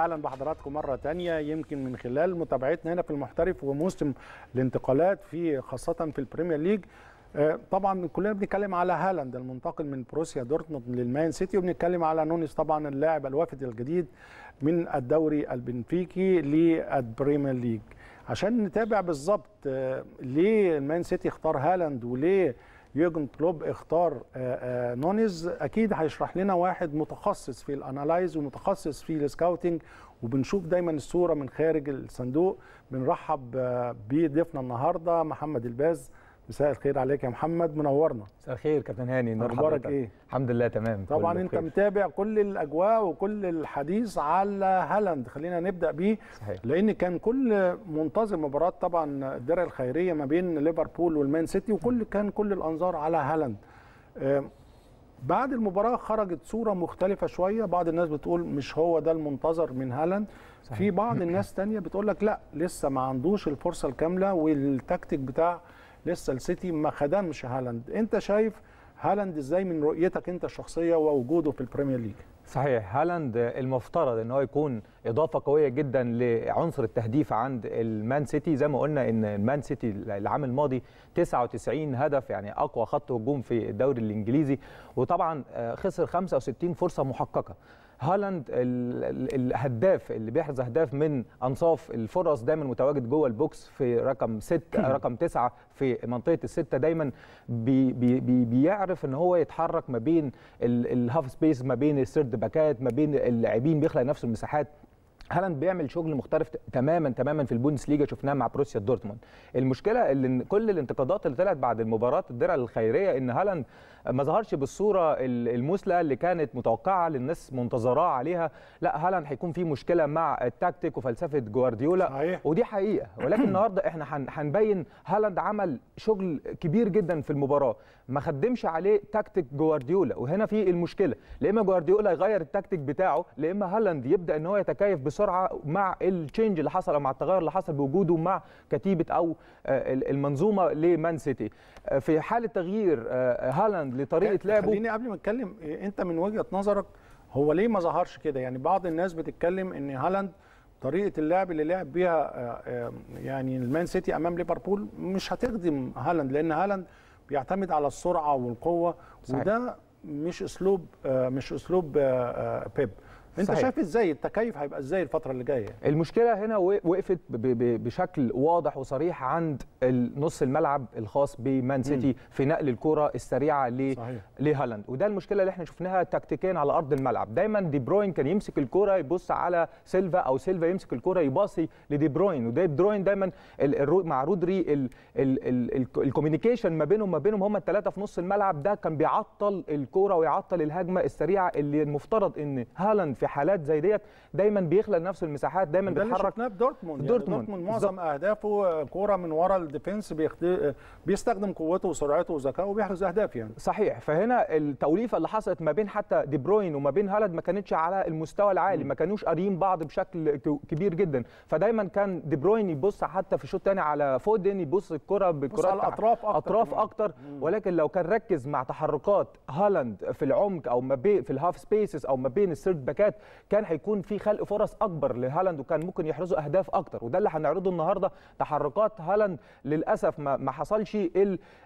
اهلا بحضراتكم مره تانية يمكن من خلال متابعتنا هنا في المحترف وموسم الانتقالات في خاصه في البريمير ليج آه، طبعا كلنا بنتكلم على هالاند المنتقل من بروسيا دورتموند للمان سيتي وبنتكلم على نونيس طبعا اللاعب الوافد الجديد من الدوري البنفيكي للبريمير ليج عشان نتابع بالظبط آه، ليه المان سيتي اختار هالاند وليه يوجن كلوب اختار آه، آه، نونيز اكيد هيشرح لنا واحد متخصص في الاناليز ومتخصص في السكاوتنج وبنشوف دايما الصوره من خارج الصندوق بنرحب آه، بضيفنا النهارده محمد الباز مساء الخير عليك يا محمد منورنا مساء الخير كابتن هاني نور اخبارك ايه الحمد لله تمام طبعا انت بخير. متابع كل الاجواء وكل الحديث على هالاند خلينا نبدا بيه صحيح. لان كان كل منتظم مباراه طبعا الدرع الخيريه ما بين ليفربول والمان سيتي وكل كان كل الانظار على هالاند آه، بعد المباراه خرجت صوره مختلفه شويه بعض الناس بتقول مش هو ده المنتظر من هالاند في بعض الناس تانية بتقول لك لا لسه ما عندوش الفرصه الكامله والتكتيك بتاع لسه السيتي ما خدمش هالاند انت شايف هالاند ازاي من رؤيتك انت الشخصيه ووجوده في البريمير ليج صحيح هالاند المفترض ان هو يكون اضافه قويه جدا لعنصر التهديف عند المان سيتي زي ما قلنا ان المان سيتي العام الماضي 99 هدف يعني اقوى خط هجوم في الدوري الانجليزي وطبعا آه، خسر 65 فرصه محققه هالاند الهداف اللي بيحرز اهداف من انصاف الفرص دايما متواجد جوه البوكس في رقم 6 رقم 9 في منطقه السته دايما بي بي بيعرف ان هو يتحرك ما بين الهاف سبيس ما بين السيرد باكات ما بين اللاعبين بيخلق نفسه المساحات هالاند بيعمل شغل مختلف تماما تماما في ليجا شفناه مع بروسيا دورتموند المشكله اللي كل الانتقادات اللي طلعت بعد المباراه الدرع الخيريه ان هالاند ما ظهرش بالصوره المثلى اللي كانت متوقعه للناس منتظراه عليها لا هالاند هيكون في مشكله مع التكتيك وفلسفه جوارديولا صحيح. ودي حقيقه ولكن النهارده احنا هنبين هالاند عمل شغل كبير جدا في المباراه ما خدمش عليه تكتيك جوارديولا وهنا في المشكله لا اما جوارديولا يغير التكتيك بتاعه لا اما هالاند يبدا ان هو يتكيف بسرعة بسرعه مع التشينج اللي حصل او مع التغير اللي حصل بوجوده مع كتيبه او المنظومه لمان سيتي آه، في حاله تغيير آه، آه، هالاند لطريقه لعبه خليني قبل ما اتكلم إيه، انت من وجهه نظرك هو ليه ما ظهرش كده يعني بعض الناس بتتكلم ان هالاند طريقه اللعب اللي لعب بيها يعني المان سيتي امام ليفربول مش هتخدم هالاند لان هالاند بيعتمد على السرعه والقوه صحيح. وده مش اسلوب مش اسلوب بيب انت صحيح. شايف ازاي التكيف هيبقى ازاي الفتره اللي جايه المشكله هنا وقفت بشكل واضح وصريح عند نص الملعب الخاص بمان سيتي في نقل الكره السريعه لهالاند وده المشكله اللي احنا شفناها تكتيكيا على ارض الملعب دايما دي بروين كان يمسك الكره يبص على سيلفا او سيلفا يمسك الكره يباصي لدي بروين ودي بروين دايما مع رودري الكوميونيكيشن ما بينهم ما بينهم هم الثلاثه في نص الملعب ده كان بيعطل الكوره ويعطل الهجمه السريعه اللي المفترض ان هالاند في حالات زي ديت دايما بيخلق لنفسه المساحات دايما بيتحرك ده في دورتموند يعني دورتموند يعني معظم اهدافه كوره من ورا الديفنس بيستخدم قوته وسرعته وذكائه وبيحرز اهداف يعني صحيح فهنا التوليفه اللي حصلت ما بين حتى دي بروين وما بين هالاند ما كانتش على المستوى العالي ما كانوش قاريين بعض بشكل كبير جدا فدايما كان دي بروين يبص حتى في الشوط الثاني على فودن يبص الكره بكره الاطراف اكتر اطراف اكتر ولكن لو كان ركز مع تحركات هالاند في العمق او ما بين في الهاف سبيسز او ما بين السيرد باكات فات كان هيكون في خلق فرص اكبر لهالاند وكان ممكن يحرزوا اهداف اكتر وده اللي هنعرضه النهارده تحركات هالاند للاسف ما, ما حصلش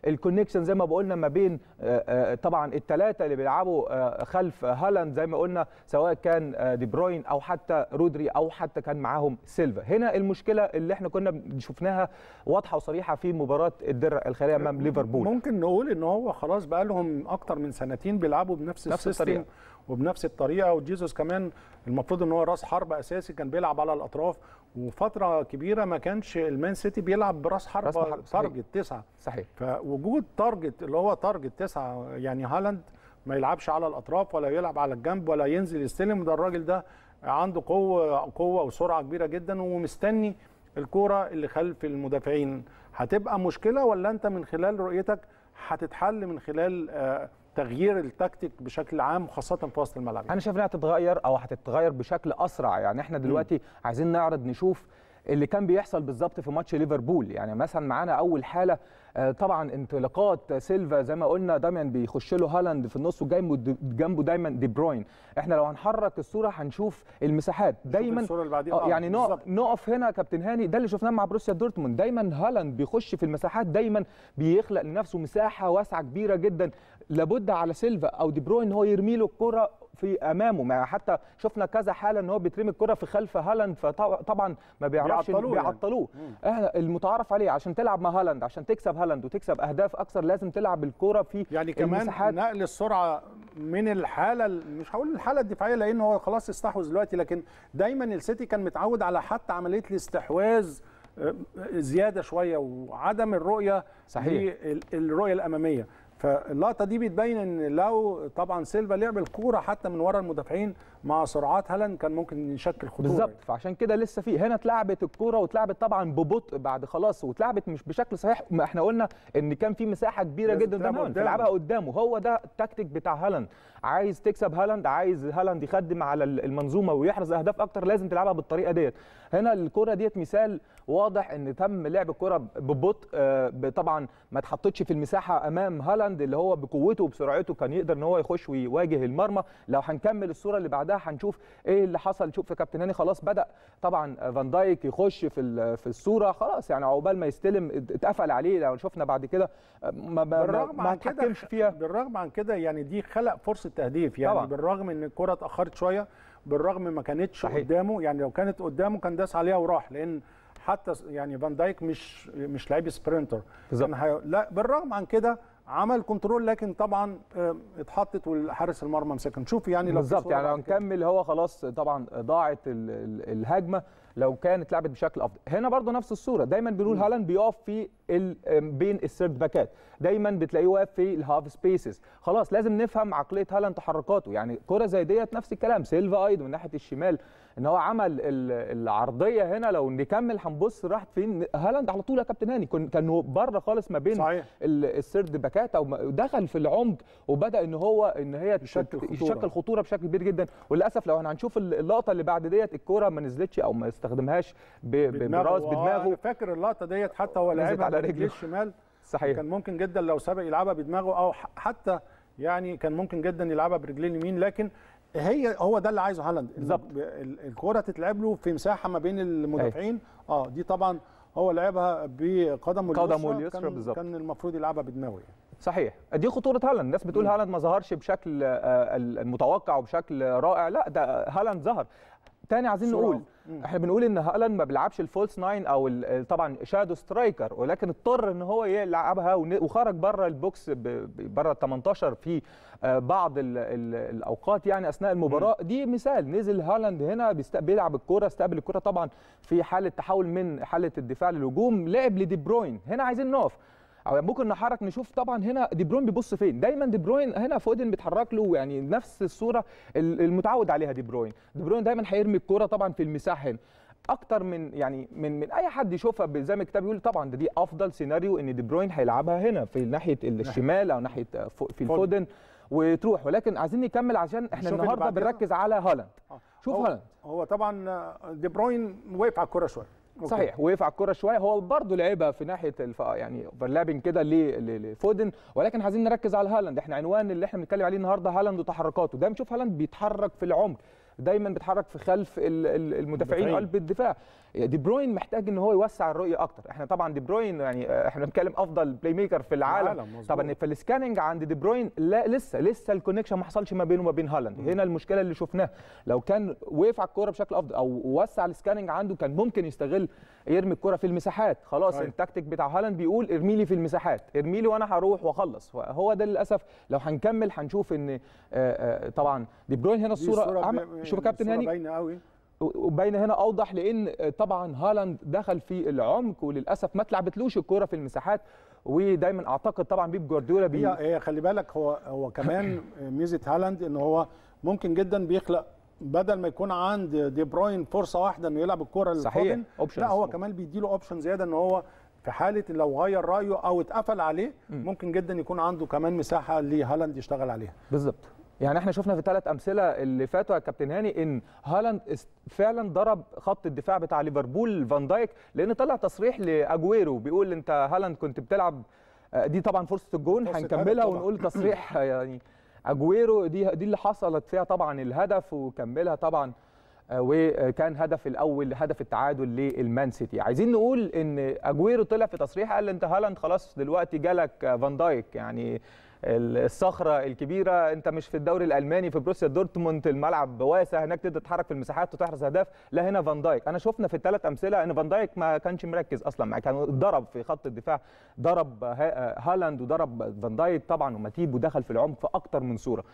الكونكشن زي ما بقولنا ما بين آه، آه، طبعا الثلاثه اللي بيلعبوا آه، خلف هالاند زي ما قلنا سواء كان دي بروين او حتى رودري او حتى كان معاهم سيلفا هنا المشكله اللي احنا كنا شفناها واضحه وصريحه في مباراه الدرع الخيريه امام ليفربول ممكن نقول ان هو خلاص بقى لهم اكتر من سنتين بيلعبوا بنفس نفس السيستم الطريقة. وبنفس الطريقه وجيسوس كمان المفروض ان هو راس حرب اساسي كان بيلعب على الاطراف وفتره كبيره ما كانش المان سيتي بيلعب براس حرب تارجت تسعه صحيح فوجود تارجت اللي هو تارجت تسعه يعني هالاند ما يلعبش على الاطراف ولا يلعب على الجنب ولا ينزل يستلم ده الراجل ده عنده قوه قوه وسرعه كبيره جدا ومستني الكوره اللي خلف المدافعين هتبقى مشكله ولا انت من خلال رؤيتك هتتحل من خلال آه، تغيير التكتيك بشكل عام خاصه في وسط الملعب انا شايف انها هتتغير او هتتغير بشكل اسرع يعني احنا دلوقتي م. عايزين نعرض نشوف اللي كان بيحصل بالظبط في ماتش ليفربول يعني مثلا معانا اول حاله آه، طبعا انطلاقات سيلفا زي ما قلنا دايما بيخش له هالاند في النص وجاي جنبه دايما دي بروين احنا لو هنحرك الصوره هنشوف المساحات دايما آه، آه، يعني نقف هنا كابتن هاني ده اللي شفناه مع بروسيا دورتموند دايما هالاند بيخش في المساحات دايما بيخلق لنفسه مساحه واسعه كبيره جدا لابد على سيلفا او دي بروين هو يرمي له الكره في امامه ما حتى شفنا كذا حاله ان هو بيترمي الكره في خلف هالاند فطبعا ما بيعرفش بيعطلوه بيعطلوه يعني. المتعارف عليه عشان تلعب مع هالاند عشان تكسب هالاند وتكسب اهداف اكثر لازم تلعب الكره في يعني كمان المساحات. نقل السرعه من الحاله مش هقول الحاله الدفاعيه لان هو خلاص استحوذ دلوقتي لكن دايما السيتي كان متعود على حتى عمليه الاستحواذ آه، زياده شويه وعدم الرؤيه صحيح الرؤيه الاماميه فاللقطه دي بتبين ان لو طبعا سيلفا لعب الكوره حتى من ورا المدافعين مع سرعات هالاند كان ممكن يشكل خطوره يعني. بالظبط فعشان كده لسه في هنا اتلعبت الكوره واتلعبت طبعا ببطء بعد خلاص واتلعبت مش بشكل صحيح ما احنا قلنا ان كان في مساحه كبيره جدا قدام هالاند تلعبها قدامه هو ده التكتيك بتاع هالاند عايز تكسب هالاند عايز هالاند يخدم على المنظومه ويحرز اهداف اكتر لازم تلعبها بالطريقه ديت هنا الكوره ديت مثال واضح ان تم لعب الكره ببطء آه، طبعا ما اتحطتش في المساحه امام هالاند اللي هو بقوته وبسرعته كان يقدر ان هو يخش ويواجه المرمى لو هنكمل الصوره اللي بعدها هنشوف ايه اللي حصل شوف كابتن هاني خلاص بدا طبعا فان دايك يخش في في الصوره خلاص يعني عقبال ما يستلم اتقفل عليه لو شفنا بعد كده آه، ما بالرغم ما عن كده فيها بالرغم عن كده يعني دي خلق فرصه تهديف يعني طبعا. بالرغم ان الكره اتاخرت شويه بالرغم ما كانتش صحيح. قدامه يعني لو كانت قدامه كان داس عليها وراح لان حتى يعني فان دايك مش مش لعيب سبرنتر بالظبط يعني لا بالرغم عن كده عمل كنترول لكن طبعا اتحطت والحارس المرمى مسكها نشوف يعني لو بالظبط يعني لو نكمل هو خلاص طبعا ضاعت الهجمه لو كانت لعبت بشكل افضل هنا برضو نفس الصوره دايما بنقول هالاند بيقف في بين الثيرد باكات دايما بتلاقيه واقف في الهاف سبيسز خلاص لازم نفهم عقليه هالاند تحركاته يعني كره زي ديت نفس الكلام سيلفا ايضا من ناحيه الشمال ان هو عمل العرضيه هنا لو نكمل هنبص راحت فين هالاند على طول يا كابتن هاني كان بره خالص ما بين الثيرد باكات او دخل في العمق وبدا ان هو ان هي يشكل خطوره, يشكل خطورة بشكل كبير جدا وللاسف لو احنا هنشوف اللقطه اللي بعد ديت الكوره ما نزلتش او ما استخدمهاش براس بدماغه فاكر اللقطه ديت حتى هو لعبها على رجله الشمال صحيح كان ممكن جدا لو سابق يلعبها بدماغه او حتى يعني كان ممكن جدا يلعبها برجلين اليمين لكن هي هو ده اللي عايزه هالاند بالظبط الكوره تتلعب له في مساحه ما بين المدافعين أيوة. اه دي طبعا هو لعبها بقدمه اليسرى قدمه اليسرى بالظبط كان المفروض يلعبها بدماغه يعني صحيح دي خطوره هالاند الناس بتقول هالاند ما ظهرش بشكل آه، المتوقع وبشكل رائع لا ده هالاند ظهر تاني عايزين نقول احنا بنقول ان هالاند ما بيلعبش الفولس ناين او طبعا شادو سترايكر ولكن اضطر ان هو يلعبها وخرج بره البوكس بره ال 18 في آه، بعض الـ الـ الاوقات يعني اثناء المباراه دي مثال نزل هالاند هنا بيلعب الكوره استقبل الكوره طبعا في حاله تحول من حاله الدفاع للهجوم لعب لدي بروين هنا عايزين نقف او ممكن نحرك نشوف طبعا هنا دي بروين بيبص فين دايما دي بروين هنا فودن بيتحرك له يعني نفس الصوره المتعود عليها دي بروين دي بروين دايما هيرمي الكوره طبعا في المساحه هنا اكتر من يعني من من اي حد يشوفها زي ما الكتاب بيقول طبعا ده دي افضل سيناريو ان دي بروين هيلعبها هنا في ناحيه الشمال او ناحيه في الفودن وتروح ولكن عايزين نكمل عشان احنا النهارده بنركز على هالاند آه. شوف هالاند هو طبعا دي بروين واقف على الكوره شويه أوكي. صحيح ويقف على الكره شويه هو برضه لعبها في ناحيه الف... يعني اوفرلابنج كده لفودن ولكن عايزين نركز على هالاند احنا عنوان اللي احنا بنتكلم عليه النهارده هالاند وتحركاته ده بنشوف هالاند بيتحرك في العمق دايما بيتحرك في خلف المدافعين قلب الدفاع دي بروين محتاج ان هو يوسع الرؤيه اكتر احنا طبعا دي بروين يعني آه، احنا بنتكلم افضل بلاي ميكر في العالم, العالم طبعا فالسكاننج عند دي بروين لا لسه لسه الكونكشن ما حصلش ما بينه وما بين هالاند هنا المشكله اللي شفناها لو كان وقف على الكوره بشكل افضل او وسع السكاننج عنده كان ممكن يستغل يرمي الكره في المساحات خلاص أيوة. التكتيك بتاع هالاند بيقول ارمي لي في المساحات ارمي لي وانا هروح واخلص هو ده للاسف لو هنكمل هنشوف ان آه، آه، طبعا دي بروين هنا الصوره عم... شوف يا كابتن هاني باينه قوي هنا اوضح لان طبعا هالاند دخل في العمق وللاسف ما اتلعبتلوش الكوره في المساحات ودايما اعتقد طبعا بيب جوارديولا بي هي خلي بالك هو هو كمان ميزه هالاند ان هو ممكن جدا بيخلق بدل ما يكون عند دي بروين فرصه واحده انه يلعب الكوره للفودن لا هو كمان بيديله اوبشن زياده ان هو في حاله لو غير رايه او اتقفل عليه ممكن جدا يكون عنده كمان مساحه لهالاند يشتغل عليها بالظبط يعني احنا شفنا في ثلاث امثله اللي فاتوا يا كابتن هاني ان هالاند فعلا ضرب خط الدفاع بتاع ليفربول فان دايك لان طلع تصريح لاجويرو بيقول انت هالاند كنت بتلعب آه، دي طبعا فرصه الجون هنكملها ونقول تصريح يعني اجويرو دي دي اللي حصلت فيها طبعا الهدف وكملها طبعا آه، وكان هدف الاول هدف التعادل للمان سيتي عايزين نقول ان اجويرو طلع في تصريح قال انت هالاند خلاص دلوقتي جالك آه، فان دايك يعني الصخره الكبيره انت مش في الدوري الالماني في بروسيا دورتموند الملعب واسع هناك تقدر تتحرك في المساحات وتحرز اهداف لا هنا فان دايك انا شفنا في الثلاث امثله ان فان دايك ما كانش مركز اصلا معاه كان ضرب في خط الدفاع ضرب هالاند وضرب فان دايك طبعا وماتيب ودخل في العمق في اكتر من صوره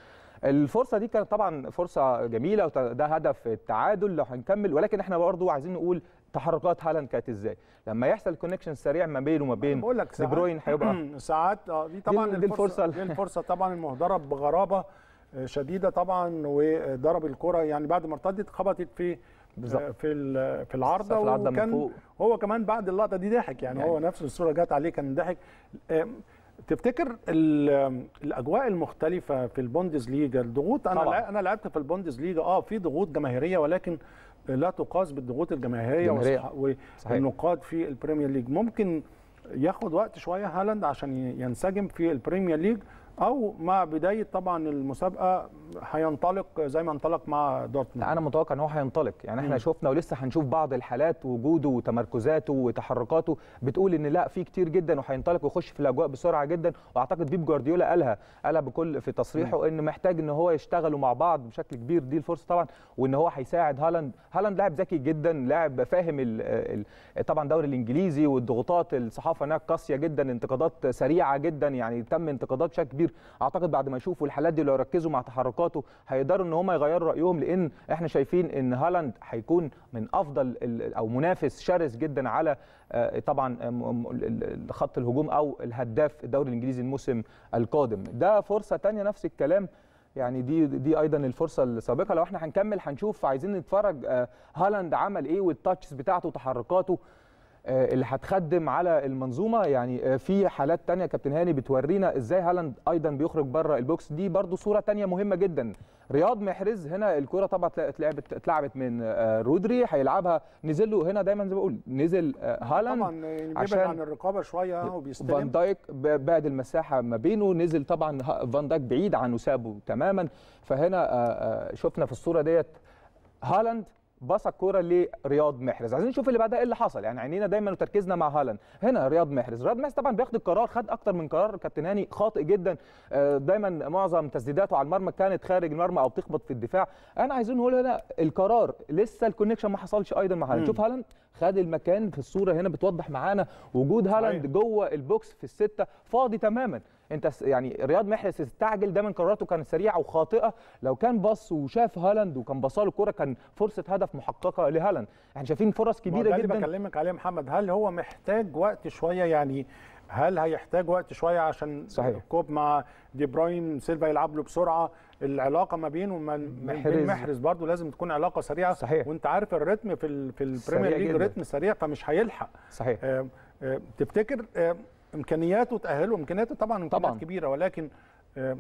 الفرصه دي كانت طبعا فرصه جميله وده هدف التعادل لو هنكمل ولكن احنا برضه عايزين نقول تحركات هالاند كانت ازاي لما يحصل كونكشن سريع ما بينه وما بين بقول لك دي بروين هيبقى ساعات اه دي طبعا دي الفرصه دي الفرصه طبعا المهدره بغرابه آه، شديده طبعا وضرب الكره يعني بعد ما ارتدت خبطت في آه، في في العارضه وكان هو كمان بعد اللقطه دي ضحك يعني, يعني هو نفس الصوره جت عليه كان ضحك تفتكر الاجواء المختلفه في البوندز ليجا الضغوط انا طبعا. انا لعبت في البوندز ليجا اه في ضغوط جماهيريه ولكن لا تقاس بالضغوط الجماهيريه والنقاد في البريمير ليج ممكن ياخد وقت شويه هالاند عشان ينسجم في البريمير ليج او مع بدايه طبعا المسابقه هينطلق زي ما انطلق مع دورتموند انا متوقع ان هو هينطلق يعني احنا م. شفنا ولسه هنشوف بعض الحالات وجوده وتمركزاته وتحركاته بتقول ان لا في كتير جدا وهينطلق ويخش في الاجواء بسرعه جدا واعتقد بيب جوارديولا قالها قالها بكل في تصريحه م. ان محتاج ان هو يشتغلوا مع بعض بشكل كبير دي الفرصه طبعا وان هو هيساعد هالاند هالاند لاعب ذكي جدا لاعب فاهم الـ الـ طبعا الدوري الانجليزي والضغوطات الصحافه هناك قاسيه جدا انتقادات سريعه جدا يعني تم انتقادات بشكل كبير كتير اعتقد بعد ما يشوفوا الحالات دي لو ركزوا مع تحركاته هيقدروا ان هم يغيروا رايهم لان احنا شايفين ان هالاند هيكون من افضل او منافس شرس جدا على آه، طبعا آه، خط الهجوم او الهداف الدوري الانجليزي الموسم القادم ده فرصه ثانيه نفس الكلام يعني دي دي ايضا الفرصه السابقه لو احنا هنكمل هنشوف عايزين نتفرج آه، هالاند عمل ايه والتاتشز بتاعته وتحركاته آه، اللي هتخدم على المنظومه يعني آه، في حالات تانية كابتن هاني بتورينا ازاي هالاند ايضا بيخرج بره البوكس دي برضو صوره تانية مهمه جدا رياض محرز هنا الكره طبعا اتلعبت اتلعبت من آه، رودري هيلعبها نزل له هنا دايما زي ما بقول نزل هالاند طبعا يعني بيبعد عن الرقابه شويه وبيستلم فان دايك بعد المساحه ما بينه نزل طبعا فان دايك بعيد عن وسابه تماما فهنا شفنا في الصوره ديت هالاند باص الكوره لرياض محرز عايزين نشوف اللي بعدها ايه اللي حصل يعني عينينا دايما وتركيزنا مع هالاند هنا رياض محرز رياض محرز طبعا بياخد القرار خد اكتر من قرار كابتن هاني خاطئ جدا آه، دايما معظم تسديداته على المرمى كانت خارج المرمى او بتخبط في الدفاع انا عايزين نقول هنا القرار لسه الكونكشن ما حصلش ايضا مع هالاند شوف هالاند خد المكان في الصوره هنا بتوضح معانا وجود هالاند جوه البوكس في السته فاضي تماما انت يعني رياض محرز استعجل ده من قراراته كانت سريعه وخاطئه لو كان بص وشاف هالاند وكان بصاله الكوره كان فرصه هدف محققه لهالاند احنا يعني شايفين فرص كبيره جدا اللي بكلمك عليه محمد هل هو محتاج وقت شويه يعني هل هيحتاج وقت شويه عشان صحيح. الكوب مع دي براين سيلفا يلعب له بسرعه العلاقه ما بينه وما بين محرز برضه لازم تكون علاقه سريعه صحيح. وانت عارف الريتم في في البريمير ليج ريتم سريع فمش هيلحق صحيح آه آه تفتكر آه امكانياته تاهله امكانياته طبعا امكانيات طبعا. كبيره ولكن آه،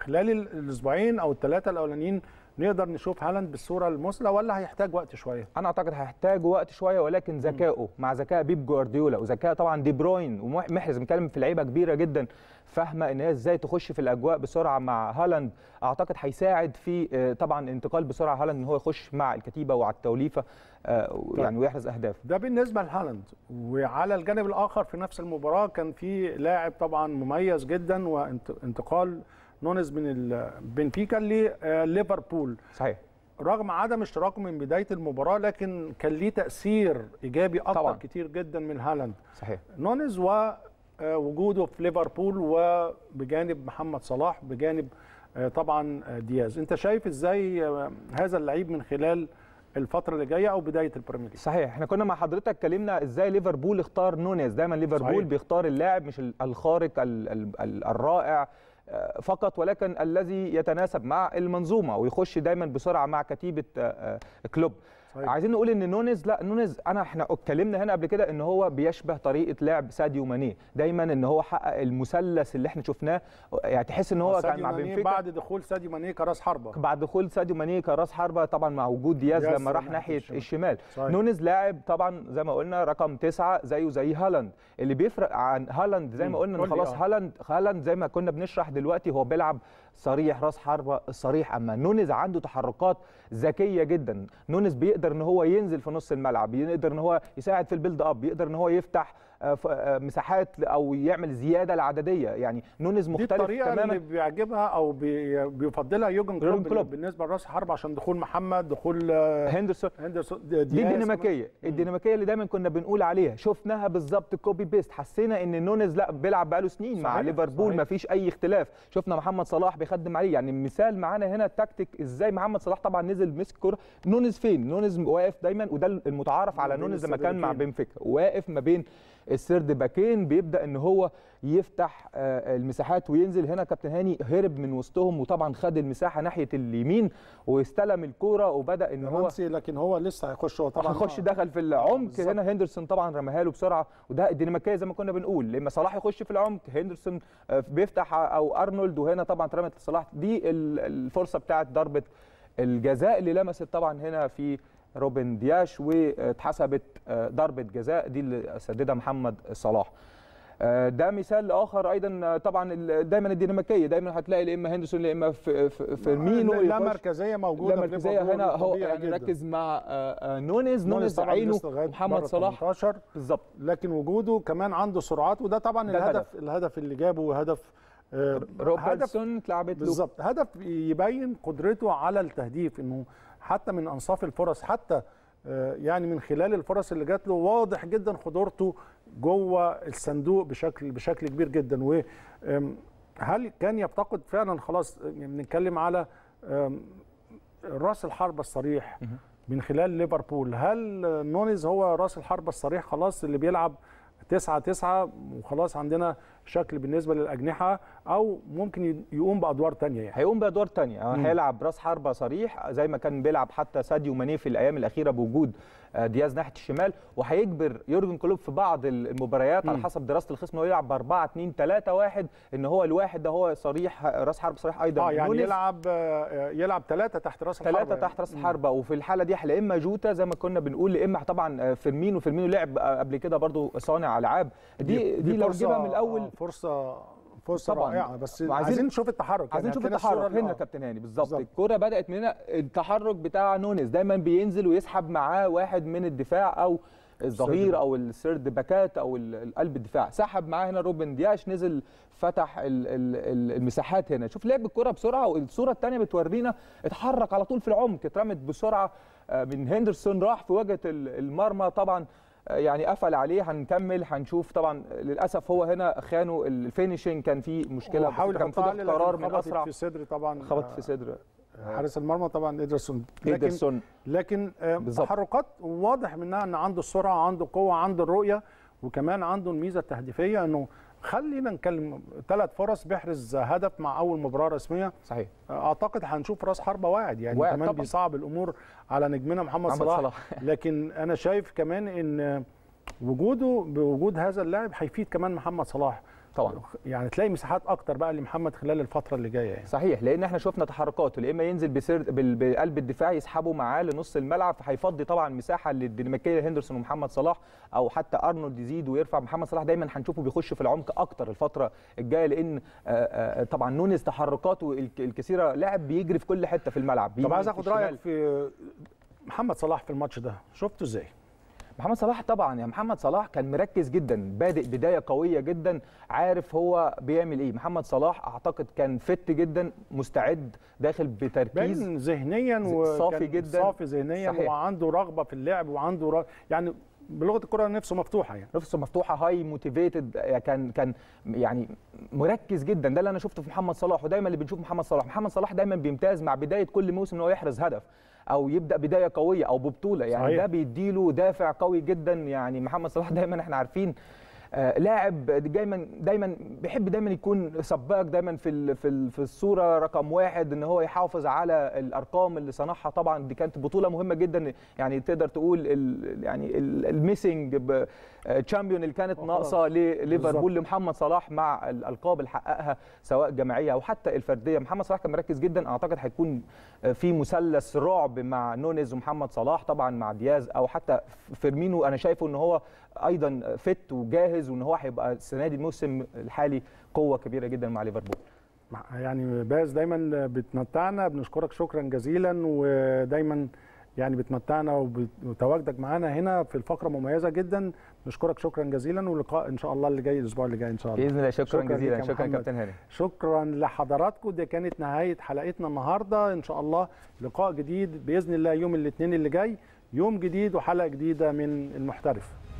خلال الاسبوعين او الثلاثه الاولانيين نقدر نشوف هالاند بالصوره المثلى ولا هيحتاج وقت شويه انا اعتقد هيحتاج وقت شويه ولكن ذكائه مع ذكاء بيب جوارديولا وذكاء طبعا دي بروين ومحرز بنتكلم في لعيبه كبيره جدا فاهمه ان هي ازاي تخش في الاجواء بسرعه مع هالاند اعتقد هيساعد في آه، طبعا انتقال بسرعه هالاند ان هو يخش مع الكتيبه وعلى التوليفه آه، يعني ويحرز اهداف ده بالنسبه لهالاند وعلى الجانب الاخر في نفس المباراه كان في لاعب طبعا مميز جدا وانتقال نونز من بنفيكا لليفربول آه، صحيح رغم عدم اشتراكه من بدايه المباراه لكن كان ليه تاثير ايجابي اكتر طبعا. كتير جدا من هالاند صحيح نونز ووجوده آه، في ليفربول وبجانب محمد صلاح بجانب آه، طبعا دياز انت شايف ازاي هذا اللعيب من خلال الفتره اللي جايه او بدايه البريمير صحيح احنا كنا مع حضرتك اتكلمنا ازاي ليفربول اختار نونيز دايما ليفربول صحيح. بيختار اللاعب مش الخارق الرائع آه، فقط ولكن الذي يتناسب مع المنظومه ويخش دايما بسرعه مع كتيبه آه، آه، كلوب صحيح. طيب. عايزين نقول ان نونيز لا نونيز انا احنا اتكلمنا هنا قبل كده ان هو بيشبه طريقه لعب ساديو ماني دايما ان هو حقق المثلث اللي احنا شفناه يعني تحس ان هو آه، كان مع بنفيكا بعد دخول ساديو ماني كراس حربه بعد دخول ساديو ماني كراس حربه طبعا مع وجود دياز لما راح ناحيه الشمال, الشمال. طيب. نونيز لاعب طبعا زي ما قلنا رقم تسعة زيه زي هالاند اللي بيفرق عن هالاند زي ما قلنا ان خلاص آه. هالاند هالاند زي ما كنا بنشرح دلوقتي هو بيلعب صريح راس حربه صريح اما نونز عنده تحركات ذكيه جدا نونز بيقدر ان هو ينزل في نص الملعب يقدر ان هو يساعد في البيلد اب يقدر ان هو يفتح آه، آه، مساحات او يعمل زياده العدديه يعني نونز مختلف دي الطريقه تماما اللي بيعجبها او بيفضلها يوجن كلوب, كلوب بالنسبه لراس حرب عشان دخول محمد دخول آه، هندرسون هندرسون دي, دي الديناميكيه الديناميكيه اللي دايما كنا بنقول عليها شفناها بالظبط كوبي بيست حسينا ان نونز لا بيلعب بقاله سنين صحيح. مع ليفربول مفيش اي اختلاف شفنا محمد صلاح بيخدم عليه يعني مثال معانا هنا التكتيك ازاي محمد صلاح طبعا نزل مسك كوره نونز فين نونز واقف دايما وده المتعارف على نونز لما كان مع بنفيكا واقف ما بين السيرد باكين بيبدا ان هو يفتح آه، المساحات وينزل هنا كابتن هاني هرب من وسطهم وطبعا خد المساحه ناحيه اليمين واستلم الكوره وبدا ان هو لكن هو لسه هيخش هو طبعا هيخش دخل في العمق هنا هندرسون طبعا رماها له بسرعه وده الديناميكيه زي ما كنا بنقول لما صلاح يخش في العمق هندرسون آه، بيفتح آه، او ارنولد وهنا طبعا اترمت لصلاح دي الفرصه بتاعه ضربه الجزاء اللي لمست طبعا هنا في روبن دياش واتحسبت آه، ضربه جزاء دي اللي سددها محمد صلاح آه، ده مثال اخر ايضا آه، طبعا دايما الديناميكيه دايما هتلاقي يا اما هندسون يا اما فيرمينو لا مركزيه موجوده لا مركزيه هنا هو يعني ركز مع نونيز نونيز عينه محمد صلاح بالظبط لكن وجوده كمان عنده سرعات وده طبعا الهدف الهدف اللي جابه هدف روبرتسون اتلعبت له بالظبط هدف يبين قدرته على التهديف انه حتى من انصاف الفرص حتى آه، يعني من خلال الفرص اللي جات له واضح جدا خطورته جوه الصندوق بشكل بشكل كبير جدا وهل كان يفتقد فعلا خلاص آه، بنتكلم على راس الحربة الصريح من خلال ليفربول هل نونيز هو راس الحربة الصريح خلاص اللي بيلعب تسعة تسعة وخلاص عندنا شكل بالنسبه للاجنحه او ممكن يقوم بادوار تانية يعني هيقوم بادوار تانية آه، هيلعب راس حربه صريح زي ما كان بيلعب حتى ساديو ماني في الايام الاخيره بوجود آه، دياز ناحيه الشمال وهيجبر يورجن كلوب في بعض المباريات على حسب دراسه الخصم هو يلعب ب 4 2 3 1 ان هو الواحد ده هو صريح آه، راس حرب صريح ايضا اه يعني يلعب يلعب ثلاثه تحت راس الحربه ثلاثه يعني. تحت راس الحربه وفي الحاله دي يا اما جوتا زي ما كنا بنقول يا اما طبعا فيرمينو فيرمينو لعب قبل كده برضو صانع العاب دي دي, دي لو جبها من الاول فرصه فرصه طبعا رائعه بس عايزين نشوف التحرك عايزين نشوف التحرك يعني هنا كابتن هاني بالظبط الكره بدات من هنا التحرك بتاع نونيز دايما بينزل ويسحب معاه واحد من الدفاع او الظهير او السيرد باكات او قلب الدفاع سحب معاه هنا روبن دياش نزل فتح المساحات هنا شوف لعب الكره بسرعه والصوره الثانيه بتورينا اتحرك على طول في العمق اترمت بسرعه آه، من هندرسون راح في وجهه المرمى طبعا يعني قفل عليه هنكمل هنشوف طبعا للاسف هو هنا خانه الفينشنج كان فيه مشكله حاول كان في قرار من اسرع في صدر طبعا خبط آه، في صدر حارس المرمى طبعا ادرسون لكن إدرسون. لكن تحركات آه، واضح منها ان عنده السرعه عنده القوه عنده الرؤيه وكمان عنده الميزه التهديفيه انه خلينا نكلم ثلاث فرص بيحرز هدف مع اول مباراه رسميه صحيح اعتقد هنشوف راس حربه واعد يعني واعد كمان طبعا. بيصعب الامور على نجمنا محمد, محمد صلاح, صلاح. لكن انا شايف كمان ان وجوده بوجود هذا اللاعب هيفيد كمان محمد صلاح طبعا يعني تلاقي مساحات اكتر بقى لمحمد خلال الفتره اللي جايه يعني. صحيح لان احنا شفنا تحركاته يا اما ينزل بسير بقلب الدفاع يسحبه معاه لنص الملعب فهيفضي طبعا مساحه للديناميكيه هندرسون ومحمد صلاح او حتى ارنولد يزيد ويرفع محمد صلاح دايما هنشوفه بيخش في العمق اكتر الفتره الجايه لان آه، آه، طبعا نونز تحركاته الكثيره لاعب بيجري في كل حته في الملعب طب عايز اخد رايك في محمد صلاح في الماتش ده شفته ازاي؟ محمد صلاح طبعا يا محمد صلاح كان مركز جدا بادئ بدايه قويه جدا عارف هو بيعمل ايه محمد صلاح اعتقد كان فت جدا مستعد داخل بتركيز ذهنيا صافي جدا صافي ذهنيا وعنده رغبه في اللعب وعنده رغبة يعني بلغه الكره نفسه مفتوحه يعني نفسه مفتوحه هاي آه، موتيفيتد كان كان يعني مركز جدا ده اللي انا شفته في محمد صلاح ودايما اللي بنشوف محمد صلاح محمد صلاح دايما بيمتاز مع بدايه كل موسم ان هو يحرز هدف او يبدا بدايه قويه او ببطوله يعني صحيح. ده بيديله دافع قوي جدا يعني محمد صلاح دايما احنا عارفين آه، لاعب دايما دايما بيحب دايما يكون سباق دايما في في في الصوره رقم واحد ان هو يحافظ على الارقام اللي صنعها طبعا دي كانت بطوله مهمه جدا يعني تقدر تقول الـ يعني الميسنج تشامبيون آه، اللي كانت ناقصه لليفربول لمحمد صلاح مع الالقاب اللي حققها سواء جماعيه او حتى الفرديه محمد صلاح كان مركز جدا اعتقد هيكون آه، في مثلث رعب مع نونيز ومحمد صلاح طبعا مع دياز او حتى فيرمينو انا شايفه ان هو ايضا فت وجاهز مميز وان هو هيبقى السنه دي الموسم الحالي قوه كبيره جدا مع ليفربول يعني باز دايما بتمتعنا بنشكرك شكرا جزيلا ودايما يعني بتمتعنا وتواجدك معانا هنا في الفقره مميزه جدا نشكرك شكرا جزيلا ولقاء ان شاء الله اللي جاي الاسبوع اللي جاي ان شاء الله باذن الله شكرا, شكرا جزيلا شكرا, شكرا كابتن هاني شكرا لحضراتكم دي كانت نهايه حلقتنا النهارده ان شاء الله لقاء جديد باذن الله يوم الاثنين اللي جاي يوم جديد وحلقه جديده من المحترف